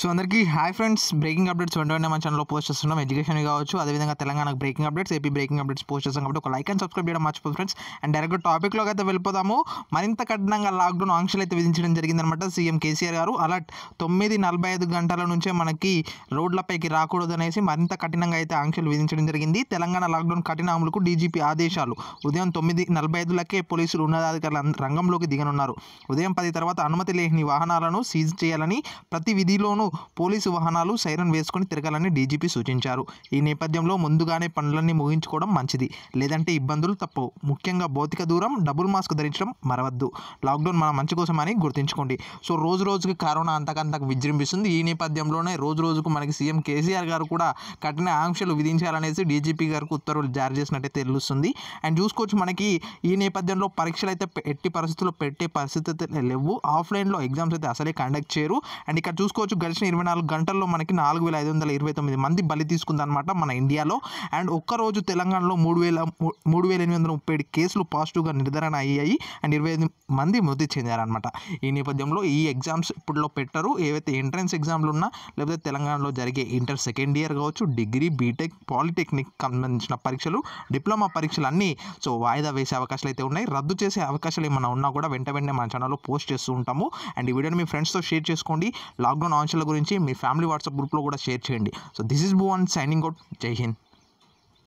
so అందరికీ hi friends breaking updates వెంటనే మన ఛానల్లో పోస్ట్ చేస్తున్నాం ఎడ్యుకేషన్ కావచ్చు అదేవిధంగా తెలంగాణకు breaking updates AP breaking updates post చేస్తాం కాబట్టి ఒక లైక్ అండ్ సబ్స్క్రైబ్ చేయడం మర్చిపోదు ఫ్రెండ్స్ అండ్ డైరెక్ట్ టాపిక్లో అయితే వెళ్ళిపోదాము మరింత కఠినంగా లాక్డౌన్ ఆంక్షలు అయితే విధించడం జరిగిందనమాట సీఎం కేసీఆర్ గారు అలర్ట్ తొమ్మిది నలభై ఐదు గంటల నుంచే మనకి రోడ్లపైకి రాకూడదు అనేసి మరింత కఠినంగా అయితే ఆంక్షలు విధించడం జరిగింది తెలంగాణ లాక్డౌన్ కఠిన అమలుకు డీజీపీ ఆదేశాలు ఉదయం తొమ్మిది నలభై ఐదులకే పోలీసులు ఉన్నతాధికారుల రంగంలోకి దిగనున్నారు ఉదయం పది తర్వాత అనుమతి లేని వాహనాలను సీజ్ చేయాలని ప్రతి విధిలోనూ పోలీసు వాహనాలు సైరన్ వేసుకుని తిరగాలని డీజీపీ సూచించారు ఈ నేపథ్యంలో ముందుగానే పనులన్నీ ముగించుకోవడం మంచిది లేదంటే ఇబ్బందులు తప్పవు ముఖ్యంగా భౌతిక దూరం డబుల్ మాస్క్ ధరించడం మరవద్దు లాక్డౌన్ మన మంచి కోసమని గుర్తుంచుకోండి సో రోజు రోజుకి కరోనా అంతకంతకు విజృంభిస్తుంది ఈ నేపథ్యంలోనే రోజు రోజుకు మనకి సీఎం కేసీఆర్ గారు కూడా కఠిన ఆంక్షలు విధించాలనేసి డీజీపీ గారికి ఉత్తర్వులు జారీ చేసినట్టే తెలుస్తుంది అండ్ చూసుకోవచ్చు మనకి ఈ నేపథ్యంలో పరీక్షలు అయితే ఎట్టి పరిస్థితుల్లో పెట్టే పరిస్థితి లేవు ఆఫ్లైన్లో ఎగ్జామ్స్ అయితే అసలే కండక్ట్ చేయరు అండ్ ఇక్కడ చూసుకోవచ్చు గడిచిన గడిచిన ఇరవై నాలుగు గంటల్లో మనకి నాలుగు వేల ఐదు వందల ఇరవై తొమ్మిది మంది బలి తీసుకుందనమాట మన ఇండియాలో అండ్ ఒక్కరోజు తెలంగాణలో మూడు వేల మూడు వేల ఎనిమిది వందల ముప్పై ఏడు కేసులు పాజిటివ్గా నిర్ధారణ అయ్యాయి అండ్ ఇరవై ఐదు మంది మృతి చెందారనమాట ఈ నేపథ్యంలో ఈ ఎగ్జామ్స్ ఇప్పుడులో పెట్టరు ఏవైతే ఎంట్రన్స్ ఎగ్జామ్లు ఉన్నా లేకపోతే తెలంగాణలో జరిగే ఇంటర్ సెకండ్ ఇయర్ కావచ్చు డిగ్రీ బీటెక్ పాలిటెక్నిక్ సంబంధించిన పరీక్షలు డిప్లొమా పరీక్షలు అన్నీ సో వాయిదా వేసే అవకాశాలు అయితే ఉన్నాయి రద్దు చేసే అవకాశాలు ఏమైనా ఉన్నా కూడా వెంట వెంటనే మన ఛానల్లో పోస్ట్ చేస్తూ ఉంటాము అండ్ ఈ వీడియోని మీ ఫ్రెండ్స్తో షేర్ చేసుకోండి లాక్డౌన్ ఆంక్షల గురించి మీ ఫ్యామిలీ వాట్సాప్ గ్రూప్లో కూడా షేర్ చేయండి so this is Bhuvan signing out జై హింద్